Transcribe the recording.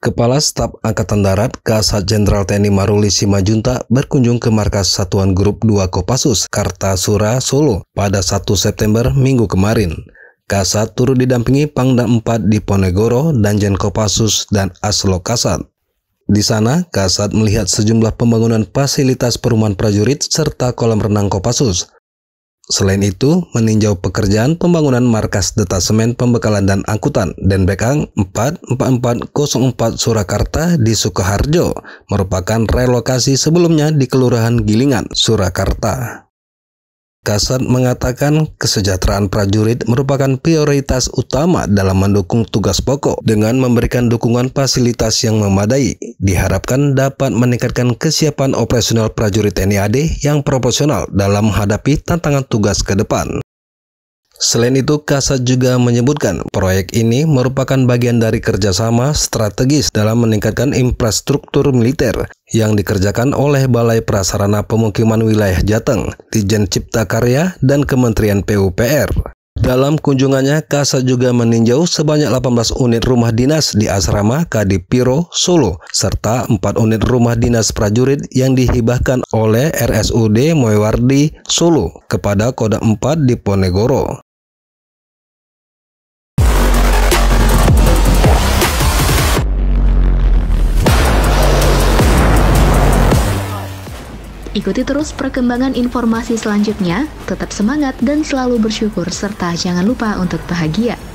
Kepala Staf Angkatan Darat Kasat Jenderal TNI Maruli Simajunta berkunjung ke markas Satuan Grup 2 Kopassus Kartasura Solo pada 1 September minggu kemarin. Kasat turut didampingi Pangdam 4 di Ponegoro, Danjen Kopassus, dan Aslo Kasat. Di sana, Kasat melihat sejumlah pembangunan fasilitas perumahan prajurit serta kolam renang Kopassus. Selain itu, meninjau pekerjaan pembangunan markas detasemen pembekalan dan angkutan Denbekang 44404 Surakarta di Sukoharjo merupakan relokasi sebelumnya di Kelurahan Gilingan, Surakarta. Kasat mengatakan kesejahteraan prajurit merupakan prioritas utama dalam mendukung tugas pokok dengan memberikan dukungan fasilitas yang memadai diharapkan dapat meningkatkan kesiapan operasional prajurit TNI AD yang proporsional dalam menghadapi tantangan tugas ke depan. Selain itu, Kasat juga menyebutkan proyek ini merupakan bagian dari kerjasama strategis dalam meningkatkan infrastruktur militer yang dikerjakan oleh Balai Prasarana Pemukiman Wilayah Jateng, Dijen Cipta Karya, dan Kementerian PUPR. Dalam kunjungannya, Kasa juga meninjau sebanyak 18 unit rumah dinas di asrama Kadipiro, Solo, serta 4 unit rumah dinas prajurit yang dihibahkan oleh RSUD Moewardi, Solo, kepada Koda 4 di Ponegoro. Ikuti terus perkembangan informasi selanjutnya, tetap semangat dan selalu bersyukur serta jangan lupa untuk bahagia.